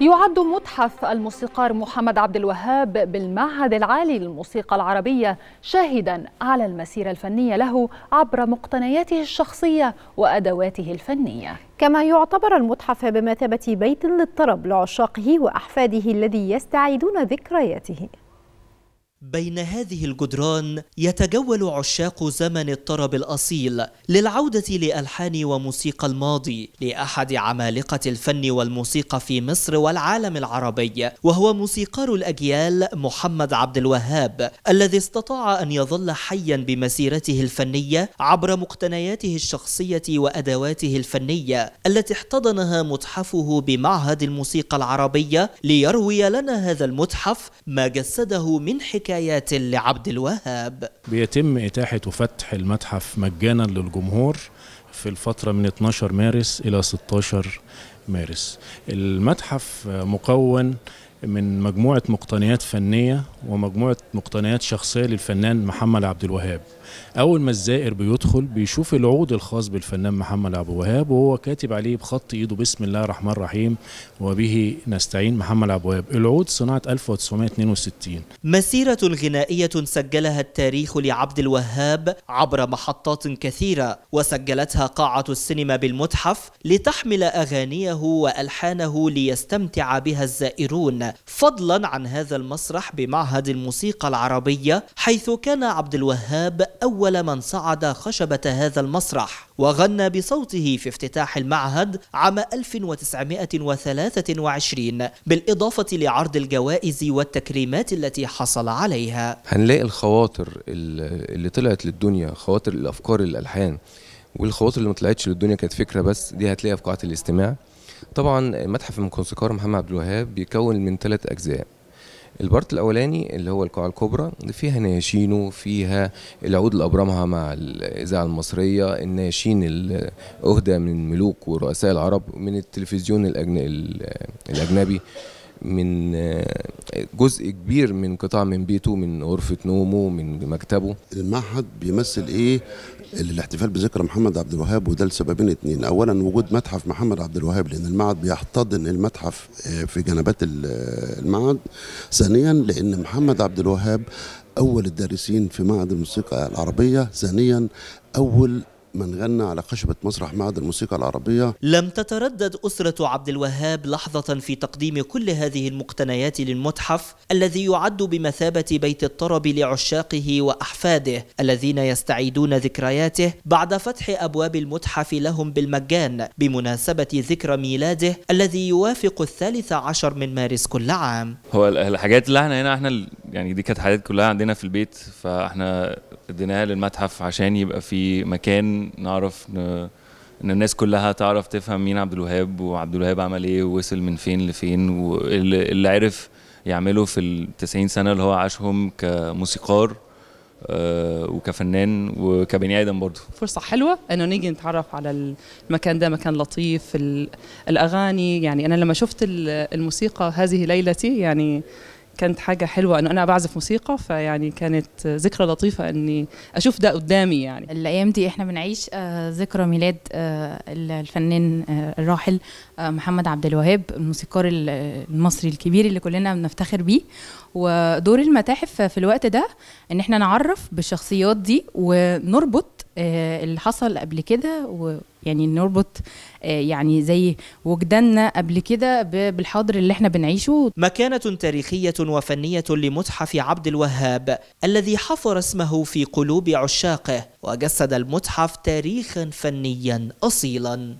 يعد متحف الموسيقار محمد عبد الوهاب بالمعهد العالي للموسيقى العربية شاهدا على المسيرة الفنية له عبر مقتنياته الشخصية وأدواته الفنية كما يعتبر المتحف بمثابة بيت للطرب لعشاقه وأحفاده الذي يستعيدون ذكرياته بين هذه الجدران يتجول عشاق زمن الطرب الأصيل للعودة لألحان وموسيقى الماضي لأحد عمالقة الفن والموسيقى في مصر والعالم العربي وهو موسيقار الأجيال محمد عبد الوهاب الذي استطاع أن يظل حيا بمسيرته الفنية عبر مقتنياته الشخصية وأدواته الفنية التي احتضنها متحفه بمعهد الموسيقى العربية ليروي لنا هذا المتحف ما جسده من حكاية حكايات لعبد الوهاب بيتم إتاحة وفتح المتحف مجانا للجمهور في الفترة من 12 مارس إلى 16 مارس المتحف مكون من مجموعة مقتنيات فنية ومجموعة مقتنيات شخصية للفنان محمد عبد الوهاب أول ما الزائر بيدخل بيشوف العود الخاص بالفنان محمد عبد الوهاب وهو كاتب عليه بخط إيده بسم الله الرحمن الرحيم وبه نستعين محمد عبد الوهاب العود صناعة 1962 مسيرة غنائية سجلها التاريخ لعبد الوهاب عبر محطات كثيرة وسجلتها قاعة السينما بالمتحف لتحمل أغانيه وألحانه ليستمتع بها الزائرون فضلا عن هذا المسرح بمعهد معهد الموسيقى العربية حيث كان عبد الوهاب أول من صعد خشبة هذا المسرح وغنى بصوته في افتتاح المعهد عام 1923 بالإضافة لعرض الجوائز والتكريمات التي حصل عليها هنلاقي الخواطر اللي طلعت للدنيا خواطر الأفكار الألحان والخواطر اللي ما طلعتش للدنيا كانت فكرة بس دي هتلاقيها في قاعة الاستماع طبعا متحف الموسيقار محمد عبد الوهاب بيكون من ثلاث أجزاء البارت الاولاني اللي هو القاعه الكبرى اللي فيها نياشينه فيها العود ابرمها مع الاذاعه المصريه الناشين اللي اهدى من ملوك ورؤساء العرب من التلفزيون الأجن... الاجنبي من آه، جزء كبير من قطاع من بيته من غرفة نومه من مكتبه المعهد بيمثل ايه الاحتفال بذكرى محمد عبد الوهاب وده لسببين اتنين اولا وجود متحف محمد عبد الوهاب لان المعهد بيحتضن المتحف آه، في جنبات آه، المعهد ثانيا لان محمد عبد الوهاب اول الدارسين في معهد الموسيقى العربية ثانيا اول من غنى على خشبة مسرح معهد الموسيقى العربية لم تتردد أسرة عبد الوهاب لحظة في تقديم كل هذه المقتنيات للمتحف الذي يعد بمثابة بيت الطرب لعشاقه وأحفاده الذين يستعيدون ذكرياته بعد فتح أبواب المتحف لهم بالمجان بمناسبة ذكرى ميلاده الذي يوافق الثالث عشر من مارس كل عام هو الحاجات اللي احنا هنا احنا يعني دي كانت حاجات كلها عندنا في البيت فاحنا اديناها للمتحف عشان يبقى في مكان نعرف ن... ان الناس كلها تعرف تفهم مين عبد الوهاب وعبد الوهاب عمل ايه ووصل من فين لفين واللي عرف يعمله في ال 90 سنه اللي هو عاشهم كموسيقار آه، وكفنان وكبني ادم برضه فرصه حلوه انه نيجي نتعرف على المكان ده مكان لطيف الاغاني يعني انا لما شفت الموسيقى هذه ليلتي يعني كانت حاجه حلوه انه انا بعزف موسيقى فيعني كانت ذكرى لطيفه اني اشوف ده قدامي يعني الايام دي احنا بنعيش آه، ذكرى ميلاد آه، الفنان آه، الراحل محمد عبد الوهاب الموسيقار المصري الكبير اللي كلنا بنفتخر بيه ودور المتاحف في الوقت ده ان احنا نعرف بالشخصيات دي ونربط آه، اللي حصل قبل كده ويعني نربط آه، يعني زي وجداننا قبل كده بالحاضر اللي احنا بنعيشه مكانة تاريخية وفنية لمتحف عبد الوهاب الذي حفر اسمه في قلوب عشاقه وجسد المتحف تاريخا فنيا أصيلا